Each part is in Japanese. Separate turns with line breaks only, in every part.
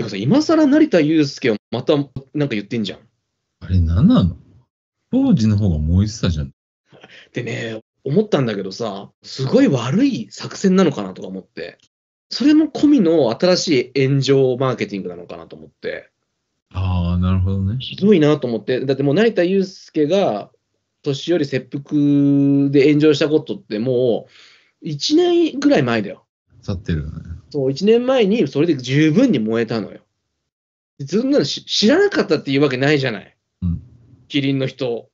てかさ、今更成田悠介をまたなんか言ってんじゃん。
あれ何なの当時の方が燃えてたじゃん。
でね、思ったんだけどさ、すごい悪い作戦なのかなとか思って。それも込みの新しい炎上マーケティングなのかなと思っ
て。ああ、なるほどね。
ひどいなと思って。だってもう成田悠介が年寄り切腹で炎上したことってもう1年ぐらい前だよ。経ってるよね。そう、1年前にそれで十分に燃えたのよ。そんなの知らなかったっていうわけないじゃない。うん、キリンの人。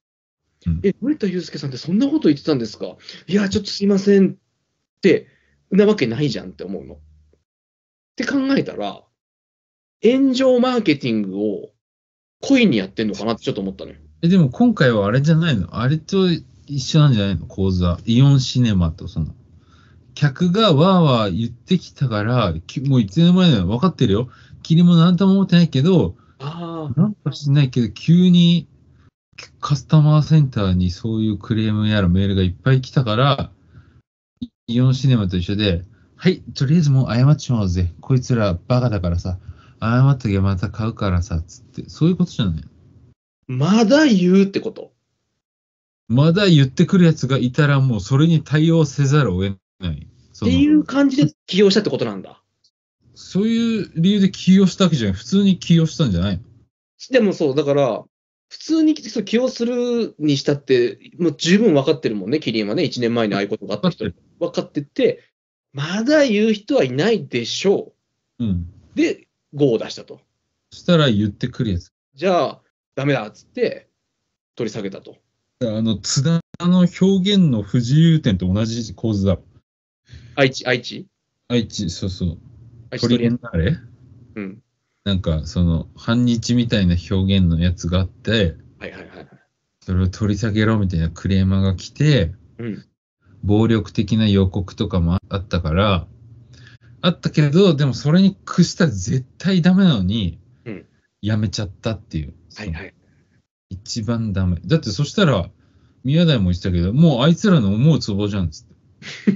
うん、え、森田祐介さんってそんなこと言ってたんですかいや、ちょっとすいませんって、なわけないじゃんって思うの。って考えたら、炎上マーケティングを
恋にやってんのかなってちょっと思ったのよ。え、でも今回はあれじゃないのあれと一緒なんじゃないの講座。イオンシネマとその。客がわーわー言ってきたから、もういつの間に分かってるよ。霧も何とも思ってないけど、なんかしないけど、急にカスタマーセンターにそういうクレームやらメールがいっぱい来たから、イオンシネマと一緒で、はい、とりあえずもう謝っちまおうぜ。こいつらバカだからさ、謝っとけまた買うからさ、つって、そういうことじゃないまだ言うってことまだ言ってくるやつがいたら、もうそれに対応せざるを得っていう感じで起用したってことなんだ。そういう理由で起用したわけじゃない。普通に起用したんじゃない
でもそう、だから、普通に起用するにしたって、もう十分分かってるもんね、キリンはね。1年前にああいうことがあった人。分かってて、まだ言う人はいないでしょう。うん。で、5を出したと。
そしたら言ってくるやつ。
じゃあ、ダメだっつって、取り下げたと。
あの、津田の表現の不自由点と同じ構図だ。愛知、愛知愛知、そうそう。愛知トリエンナーレうん。なんか、その、反日みたいな表現のやつがあって、はいはいはい。それを取り下げろみたいなクレーマーが来て、うん、暴力的な予告とかもあったから、あったけど、でもそれに屈したら絶対ダメなのに、うん、やめちゃったっていう。はいはい。一番ダメ。だってそしたら、宮台も言ってたけど、もうあいつらの思うツボじゃんっつって。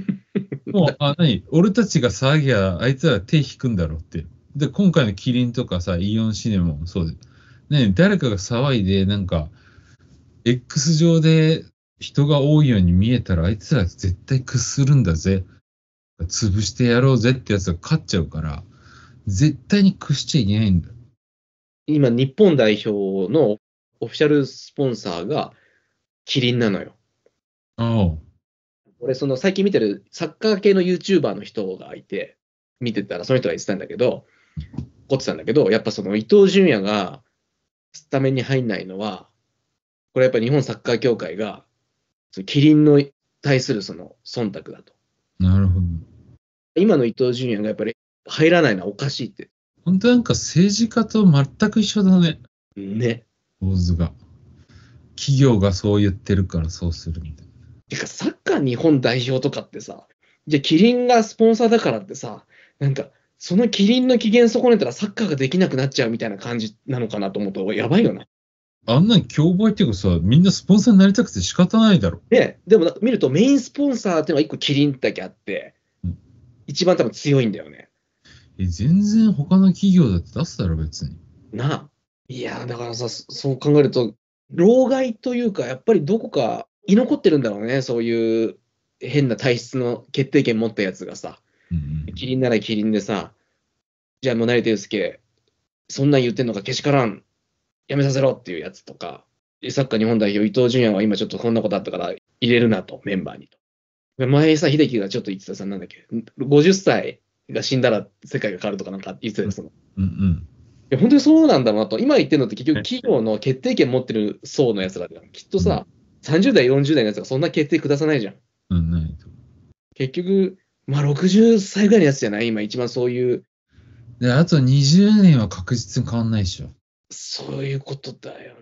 もう、あ、何俺たちが騒ぎゃ、あいつら手引くんだろうって。で、今回のキリンとかさ、イオンシネマもそうで。ね、誰かが騒いで、なんか、X 上で人が多いように見えたら、あいつら絶対屈するんだぜ。潰してやろうぜってやつが勝っちゃうから、絶対に屈しちゃいけないんだ今、日本代
表のオフィシャルスポンサーがキリンなのよ。ああ。俺、その最近見てるサッカー系の YouTuber の人がいて、見てたらその人が言ってたんだけど、怒ってたんだけど、やっぱその伊東純也がスタメンに入んないのは、これやっぱ日本サッカー協会が、キリンの対するその忖度だと。なるほど。今の伊東純也がやっぱ
り入らないのはおかしいって。本当なんか政治家と全く一緒だね。ね。構図が。企業がそう言ってるからそうするみたいな。
てか、サッカー日本代表とかってさ、じゃあキリンがスポンサーだからってさ、なんか、そのキリンの機嫌損ねたらサッカーができなくなっちゃうみたいな感じなのかなと思うと、や
ばいよな。あんなに競売っていうかさ、みんなスポンサーになりたくて仕方ないだろ。
ね、でもなんか見るとメインスポンサーっていうのは一個キリンだけあって、うん、一番多分強いんだよね。
え、全然他の企業だって出すだろ、別に。なあ。
いや、だからさ、そう考えると、老害というか、やっぱりどこか居残ってるんだろうね、そういう変な体質の決定権持ったやつがさ、うんキリンならキリンでさ、じゃあもう成田悠ケ。そんなん言ってんのかけしからん、やめさせろっていうやつとか、サッカー日本代表、伊東純也は今ちょっとこんなことあったから入れるなと、メンバーにと。前さ、秀樹がちょっと言ってたさ、なんだっけ、50歳が死んだら世界が変わるとかなんか言ってたよ、その。うんうん本当にそうなんだろなと、今言ってるのって結局企業の決定権持ってる層のやつらだよ。きっとさ、うん30代、40代のやつがそんな決定下さないじゃん。うん、ない結局、まあ、60歳ぐらいのやつじゃない今、一番そういう。
で、あと20年は確実に変わんないでしょ。
そういう
ことだよ